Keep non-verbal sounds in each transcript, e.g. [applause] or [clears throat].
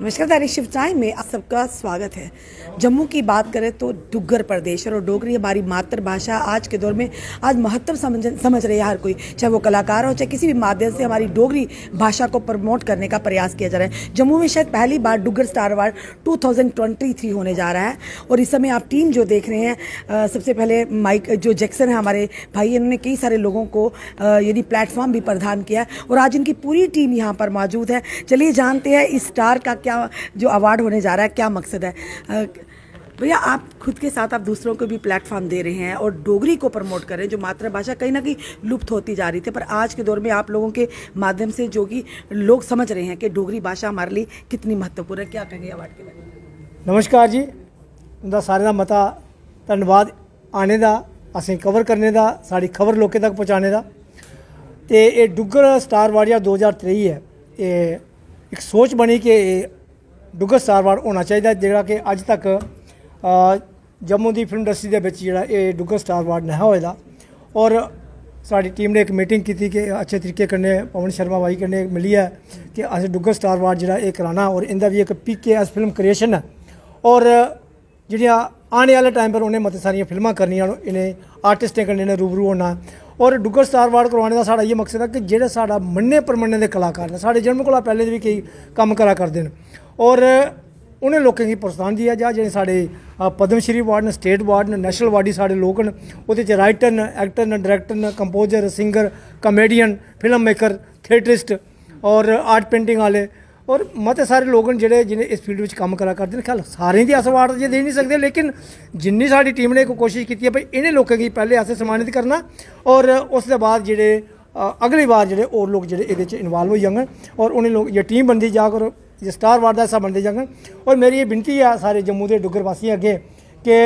नमस्कार तारीख शिव टाइम में आप सबका स्वागत है जम्मू की बात करें तो डुग्गर प्रदेश और डोगरी हमारी मातृभाषा आज के दौर में आज महत्व समझ समझ रहे हैं हर कोई चाहे वो कलाकार हो चाहे किसी भी माध्यम से हमारी डोगरी भाषा को प्रमोट करने का प्रयास किया जा रहा है जम्मू में शायद पहली बार डुग्गर स्टार वार टू होने जा रहा है और इस समय आप टीम जो देख रहे हैं सबसे पहले माइक जो जैक्सन है हमारे भाई इन्होंने कई सारे लोगों को यदि प्लेटफॉर्म भी प्रदान किया और आज इनकी पूरी टीम यहाँ पर मौजूद है चलिए जानते हैं इस स्टार का क्या जो अवार्ड होने जा रहा है क्या मकसद है भैया आप खुद के साथ आप दूसरों को भी प्लेटफॉर्म दे रहे हैं और डोगरी को प्रमोट कर रहे हैं जो मातृभाषा कहीं ना कहीं लुप्त होती जा रही थी पर आज के दौर में आप लोगों के माध्यम से जो कि लोग समझ रहे हैं कि डोगरी भाषा हमारे लिए कितनी महत्वपूर्ण है क्या कहेंगे अवार्ड के बारे में नमस्कार जी उनका सारे का मता धन्यवाद आने का असें कवर करने का सारी खबर लोगों तक पहुँचाने का तो ये डुग्गर स्टार वारिया दो हज़ार त्रेई है ये एक सोच बनी कि ਡੂੰਘਾ ਸਤਾਰਵਾਰ ਹੋਣਾ ਚਾਹੀਦਾ ਜਿਹੜਾ ਕਿ ਅੱਜ ਤੱਕ ਜੰਮੂ ਦੀ ਫਿਲਮ ਇੰਡਸਟਰੀ ਦੇ ਵਿੱਚ ਜਿਹੜਾ ਇਹ ਡੂੰਘਾ ਸਤਾਰਵਾਰ ਨਹੀਂ ਹੋਇਆ ਔਰ ਸਾਡੀ ਟੀਮ ਨੇ ਇੱਕ ਮੀਟਿੰਗ ਕੀਤੀ ਕਿ ਅੱਛੇ ਤਰੀਕੇ ਕਰਨੇ ਪਵਨ ਸ਼ਰਮਾ ਬਾਈ ਕਰਨੇ ਮਿਲੀ ਹੈ ਕਿ ਅਸੀਂ ਡੂੰਘਾ ਸਤਾਰਵਾਰ ਜਿਹੜਾ ਇਹ ਕਰਾਣਾ ਔਰ ਇਹਦਾ ਵੀ ਇੱਕ ਪੀਕੇਐਸ ਫਿਲਮ ਕ੍ਰੀਏਸ਼ਨ ਹੈ ਔਰ ਜਿਹੜੀਆਂ ਆਉਣ ਵਾਲੇ ਟਾਈਮ ਪਰ ਉਹਨੇ ਮਤੇ ਸਾਰੀਆਂ ਫਿਲਮਾਂ ਕਰਨੀਆਂ ਇਹਨੇ ਆਰਟਿਸਟ ਕਨੇ ਨੇ ਰੂਬਰੂ ਹੋਣਾ ਔਰ ਡੁੱਗਰ ਸਟਾਰ ਵਾਰਡ ਕਰਵਾਉਣ ਦਾ ਸਾਡਾ ਇਹ ਮਕਸਦ ਹੈ ਕਿ ਜਿਹੜਾ ਸਾਡਾ ਮੰਨੇ ਪਰਮੰਨੇ ਦੇ ਕਲਾਕਾਰ ਨੇ ਸਾਡੇ ਜਨਮ ਕੋਲ ਪਹਿਲੇ ਵੀ ਕਈ ਕੰਮ ਕਰਾ ਕਰਦੇ ਨੇ ਔਰ ਉਹਨੇ ਲੋਕਾਂ ਦੀ ਪ੍ਰਸਤਾਨ ਜੀ ਆ ਜਾਂ ਜਿਹੜੇ ਸਾਡੇ ਪਦਮ ਸ਼੍ਰੀ ਵਾਰਡ ਨ ਸਟੇਟ ਵਾਰਡ ਨੇ ਨੈਸ਼ਨਲ ਵਾਰਡੀ ਸਾਡੇ ਲੋਕ ਹਨ ਉਹਦੇ ਚ ਰਾਈਟਰ ਨੇ ਐਕਟਰ ਨੇ ਡਾਇਰੈਕਟਰ ਨੇ composer singer comedian filmmaker theatrist ਔਰ ਆਰਟ ਪੇਂਟਿੰਗ ਵਾਲੇ ਔਰ ਮਤੇ ਸਾਰੇ ਲੋਕ ਹਨ ਜਿਹੜੇ ਜਿਹਨੇ ਇਸ ਫੀਲਡ ਵਿੱਚ ਕੰਮ ਕਰਾ ਕਰਦੇ ਨੇ ਖਾਲ ਸਾਰੇ ਦੀ ਅਸ ਅਸਵਾਰਡ ਜੇ ਦੇ ਨਹੀਂ ਸਕਦੇ ਲੇਕਿਨ ਜਿੰਨੀ ਸਾਡੀ ਟੀਮ ਨੇ ਕੋਸ਼ਿਸ਼ ਕੀਤੀ ਹੈ ਭਈ ਇਹਨੇ ਲੋਕਾਂ ਦੀ ਪਹਿਲੇ ਆਸੇ ਸਨਮਾਨਿਤ ਕਰਨਾ ਔਰ ਉਸ ਦੇ ਬਾਅਦ ਜਿਹੜੇ ਅਗਲੀ ਵਾਰ ਜਿਹੜੇ ਹੋਰ ਲੋਕ ਜਿਹੜੇ ਇਹਦੇ ਵਿੱਚ ਇਨਵੋਲਵ ਹੋ ਜਾਣਗੇ ਔਰ ਉਹਨੇ ਲੋਕ ਇਹ ਟੀਮ ਬੰਦੀ ਜਾ ਕਰੋ स्टार वार्ड का हिस्सा बनते जागन और मेरी ये विनती है सारे जम्मू के डुगर वासी अगे कि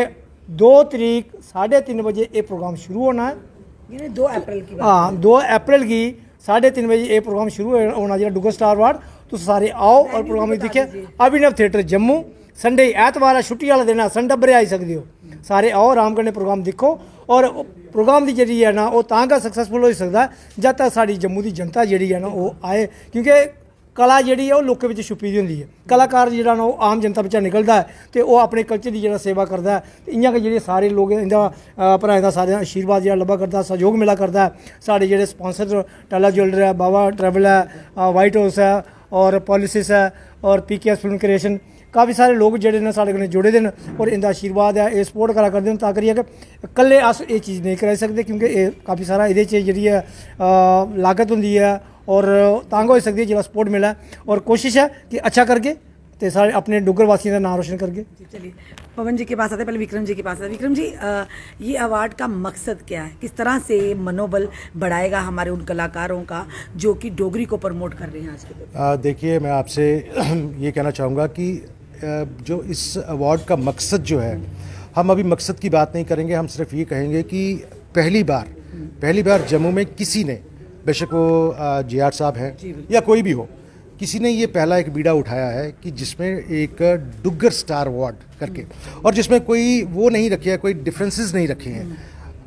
दो तरीक साढ़े तीन बजे ये प्रोग्राम शुरू होना है दो अप्रैल की हाँ दो अप्रैल की साढ़े तीन बजे ये प्रोग्राम शुरू होना जो डुगर स्टार वार्ड तो सारे आओ और प्रोग्राम दिखे अभिनव थिएटर जम्मू संडे ऐतवार छुट्टी वाला दिन है संडे बरे आई सकते हो सारे आओ आराम कन्नै प्रोग्राम दिक्खो और प्रोग्राम की जेह्ड़ी है ना ओह् तां गै सक्सैसफुल होई सकदा तक साढ़ी जम्मू की जनता जेह्ड़ी है ना ओह् आए क्योंकि ਕਲਾ ਜਿਹੜੀ ਹੈ ਉਹ ਲੋਕ ਵਿੱਚ ਛੁਪੀ ਦੀ ਹੁੰਦੀ ਹੈ ਕਲਾਕਾਰ ਜਿਹੜਾ ਨਾ ਉਹ ਆਮ ਜਨਤਾ ਵਿੱਚ ਨਿਕਲਦਾ ਹੈ ਤੇ ਉਹ ਆਪਣੇ ਕਲਚਰ ਦੀ ਜਿਹੜਾ ਸੇਵਾ ਕਰਦਾ ਹੈ ਤੇ ਇੰਨਾਂ ਕਿ ਜਿਹੜੇ ਸਾਰੇ ਲੋਕ ਇਹਦਾ ਭਰਾਏ ਦਾ ਸਾਰਿਆਂ ਅਸ਼ੀਰਵਾਦ ਆਸ਼ੀਰਵਾਦ ਜਿਹੜਾ ਲੱਭਾ ਕਰਦਾ ਸਹਿਯੋਗ ਮਿਲਾ ਕਰਦਾ ਸਾਡੇ ਜਿਹੜੇ ਸਪਾਂਸਰ ਟਾਲਾ ਜੁਐਲਰ ਹੈ ਬਾਵਾ ਟਰੈਵਲ ਹੈ ਵਾਈਟ ਹਾਊਸ ਹੈ ਔਰ ਪਾਲਿਸਿਸ ਹੈ ਔਰ ਪੀਕੇਐਸ ਫਿਲਮ ਕ੍ਰੀਏਸ਼ਨ ਕਾਫੀ ਸਾਰੇ ਲੋਕ ਜਿਹੜੇ ਨੇ ਸਾਡੇ ਨਾਲ ਜੁੜੇ ਦੇ ਨੇ ਔਰ ਇਹਦਾ ਆਸ਼ੀਰਵਾਦ ਹੈ ਇਹ ਸਪੋਰਟ ਕਰਾ ਕਰਦੇ ਨੇ ਤਾਂ ਕਰੀਏ ਕਿ ਇਕੱਲੇ ਅਸ ਇਹ ਚੀਜ਼ ਨਹੀਂ ਕਰਾ ਸਕਦੇ ਕਿਉਂਕਿ ਇਹ ਕਾਫੀ ਸਾਰਾ ਇਹਦੇ 'ਚ ਜਿਹੜੀ ਹੈ ਲਾਗਤ ਹੁੰਦੀ ਹੈ और तांगो होई सकदी जेह्ड़ा सपोर्ट मिला और कोशिश है कि अच्छा करके ते सारे अपने डुगर वासियों का नाम रोशन करके चलिए पवन जी के पास आते हैं पहले विक्रम जी के पास आते हैं विक्रम जी आ, ये अवार्ड का मकसद क्या है किस तरह से मनोबल बढ़ाएगा हमारे उन कलाकारों का जो कि डोगरी को प्रमोट कर रहे हैं आज के देखिए मैं आपसे [clears throat] ये कहना चाहूँगा कि जो इस अवार्ड का मकसद जो है हम अभी मकसद की बात नहीं करेंगे हम सिर्फ ये कहेंगे कि पहली बार पहली बार जम्मू में किसी ने बेशक वो जे आर साहब हैं या कोई भी हो किसी ने ये पहला एक बीड़ा उठाया है कि जिसमें एक डुगर स्टार वार्ड करके हम्म। और जिसमें कोई वो नहीं रखे है कोई डिफरेंसेस नहीं रखे हैं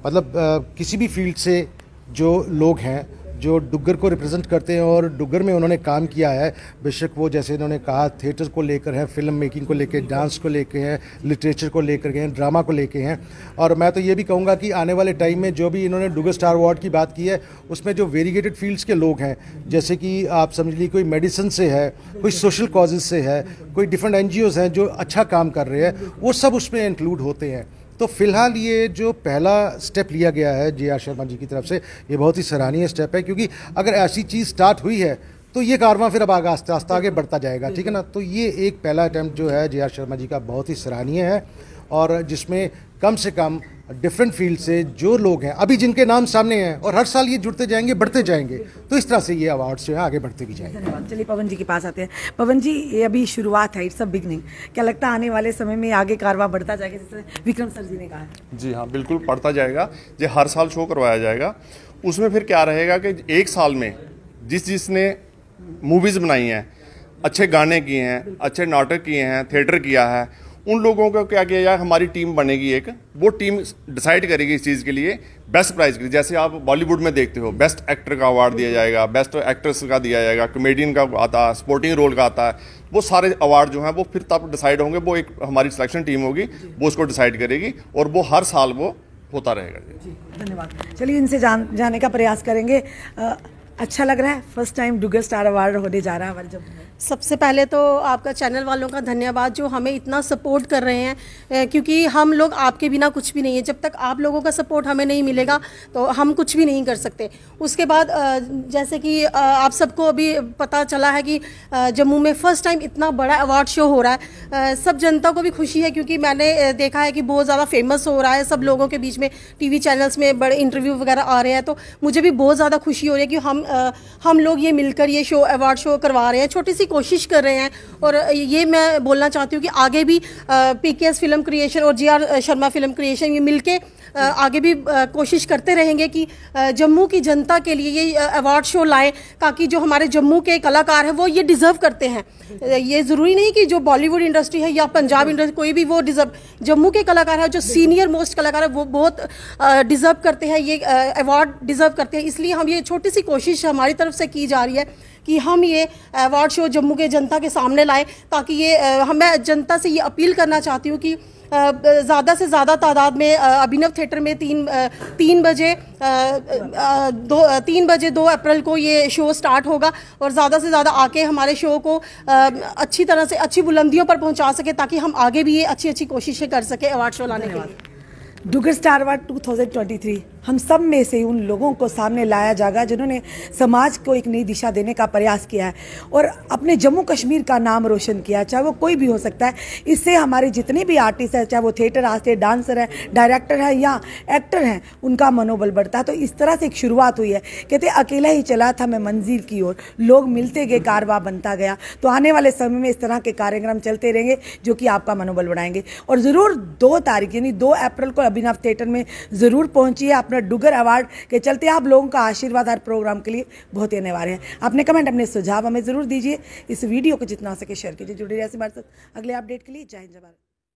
मतलब किसी भी फील्ड से जो लोग हैं जो डुगर को रिप्रेजेंट करते हैं और डुगर में उन्होंने काम किया है बेशक वो जैसे इन्होंने कहा थिएटर को लेकर हैं फिल्म मेकिंग को लेकर डांस को लेकर हैं लिटरेचर को लेकर के हैं ड्रामा को लेकर हैं और मैं तो ये भी कहूँगा कि आने वाले टाइम में जो भी इन्होंने डुगर स्टार अवार्ड की बात की है उसमें जो वेरीगेटेड फील्ड्स के लोग हैं जैसे कि आप समझ लीजिए कोई मेडिसिन से है कोई सोशल कॉजेज से है कोई डिफरेंट एन हैं जो अच्छा काम कर रहे हैं वो सब उसमें इंक्लूड होते हैं तो फिलहाल ये जो पहला स्टेप लिया गया है जे आर शर्मा जी की तरफ से ये बहुत ही सराहनीय स्टेप है क्योंकि अगर ऐसी चीज़ स्टार्ट हुई है तो ये कारवा फिर अब आगे आस्ते आस्ते आगे बढ़ता जाएगा ठीक है ना तो ये एक पहला अटैम्प्ट जो है जे आर शर्मा जी का बहुत ही सराहनीय है और जिसमें कम से कम डिफरेंट फील्ड से जो लोग हैं अभी जिनके नाम सामने हैं और हर साल ये जुड़ते जाएंगे बढ़ते जाएंगे तो इस तरह से ये अवार्ड्स जो है आगे बढ़ते भी जाएंगे चलिए पवन जी के पास आते हैं पवन जी ये अभी शुरुआत है इट्स अ बिगनिंग क्या लगता है आने वाले समय में आगे कारवा बढ़ता जाएगा जैसे विक्रम सर जी ने कहा जी हाँ बिल्कुल बढ़ता जाएगा जो हर साल शो करवाया जाएगा उसमें फिर क्या रहेगा कि एक साल में जिस जिसने मूवीज़ बनाई हैं अच्छे गाने किए हैं अच्छे नाटक किए हैं थिएटर किया है उन लोगों को क्या किया जाए हमारी टीम बनेगी एक वो टीम डिसाइड करेगी इस चीज़ के लिए बेस्ट प्राइज़ के लिए जैसे आप बॉलीवुड में देखते हो बेस्ट एक्टर का अवार्ड दिया जाएगा बेस्ट एक्ट्रेस का दिया जाएगा कॉमेडियन का आता है स्पोर्टिंग रोल का आता है वो सारे अवार्ड जो हैं वो फिर तब डिसाइड होंगे वो एक हमारी सिलेक्शन टीम होगी वो उसको डिसाइड करेगी और वो हर साल वो होता रहेगा जी धन्यवाद चलिए इनसे जान जाने का प्रयास करेंगे आ, अच्छा लग रहा है first time Duggar star award होने जा रहा है हमारे जब सबसे पहले तो आपका चैनल वालों का धन्यवाद जो हमें इतना सपोर्ट कर रहे हैं क्योंकि हम लोग आपके बिना कुछ भी नहीं है जब तक आप लोगों का सपोर्ट हमें नहीं मिलेगा तो हम कुछ भी नहीं कर सकते उसके बाद जैसे कि आप सबको अभी पता चला है कि जम्मू में फ़र्स्ट टाइम इतना बड़ा अवार्ड शो हो रहा है सब जनता को भी खुशी है क्योंकि मैंने देखा है कि बहुत ज़्यादा फेमस हो रहा है सब लोगों के बीच में टी चैनल्स में बड़े इंटरव्यू वगैरह आ रहे हैं तो मुझे भी बहुत ज़्यादा खुशी हो रही है कि हम हम लोग ये मिलकर ये शो अवार्ड शो करवा रहे हैं छोटी सी सी कोशिश कर रहे हैं और ये मैं बोलना चाहती हूँ कि आगे भी पी फिल्म क्रिएशन और जी शर्मा फिल्म क्रिएशन ये मिल आगे भी कोशिश करते रहेंगे कि जम्मू की जनता के लिए ये अवार्ड शो लाए ताकि जो हमारे जम्मू के कलाकार हैं वो ये डिज़र्व करते हैं ये ज़रूरी नहीं कि जो बॉलीवुड इंडस्ट्री है या पंजाब इंडस्ट्री कोई भी वो डिज़र्व जम्मू के कलाकार हैं जो सीनियर मोस्ट कलाकार हैं वो बहुत डिज़र्व करते हैं ये अवार्ड डिज़र्व करते हैं इसलिए हम ये छोटी सी कोशिश हमारी तरफ से की जा रही है कि हम ये अवार्ड शो जम्मू के जनता के सामने लाएँ ताकि ये हमें जनता से ये अपील करना चाहती हूँ कि ज़्यादा से ज़्यादा तादाद में अभिनव थिएटर में तीन तीन बजे दो तीन बजे दो अप्रैल को ये शो स्टार्ट होगा और ज़्यादा से ज़्यादा आके हमारे शो को अच्छी तरह से अच्छी बुलंदियों पर पहुंचा सके ताकि हम आगे भी ये अच्छी अच्छी कोशिशें कर सकें अवार्ड शो लाने के लिए डुगर स्टार अवार्ड थ्री हम सब में से उन लोगों को सामने लाया जाएगा जिन्होंने समाज को एक नई दिशा देने का प्रयास किया है और अपने जम्मू कश्मीर का नाम रोशन किया चाहे वो कोई भी हो सकता है इससे हमारे जितने भी आर्टिस्ट हैं चाहे वो थिएटर आते है डांसर है डायरेक्टर है या एक्टर हैं उनका मनोबल बढ़ता है तो इस तरह से एक शुरुआत हुई है कहते अकेला ही चला था मैं मंजिल की ओर लोग मिलते गए कारवा बनता गया तो आने वाले समय में इस तरह के कार्यक्रम चलते रहेंगे जो कि आपका मनोबल बढ़ाएंगे और ज़रूर दो तारीख यानी दो अप्रैल को अभिनव थिएटर में ज़रूर पहुँचिए आप अपना डुगर अवार्ड के चलते आप लोगों का आशीर्वाद हर प्रोग्राम के लिए बहुत ही अनिवार्य है अपने कमेंट अपने सुझाव हमें ज़रूर दीजिए इस वीडियो को जितना हो सके शेयर कीजिए जुड़े रहिए हमारे साथ अगले अपडेट के लिए जय हिंद जवाहर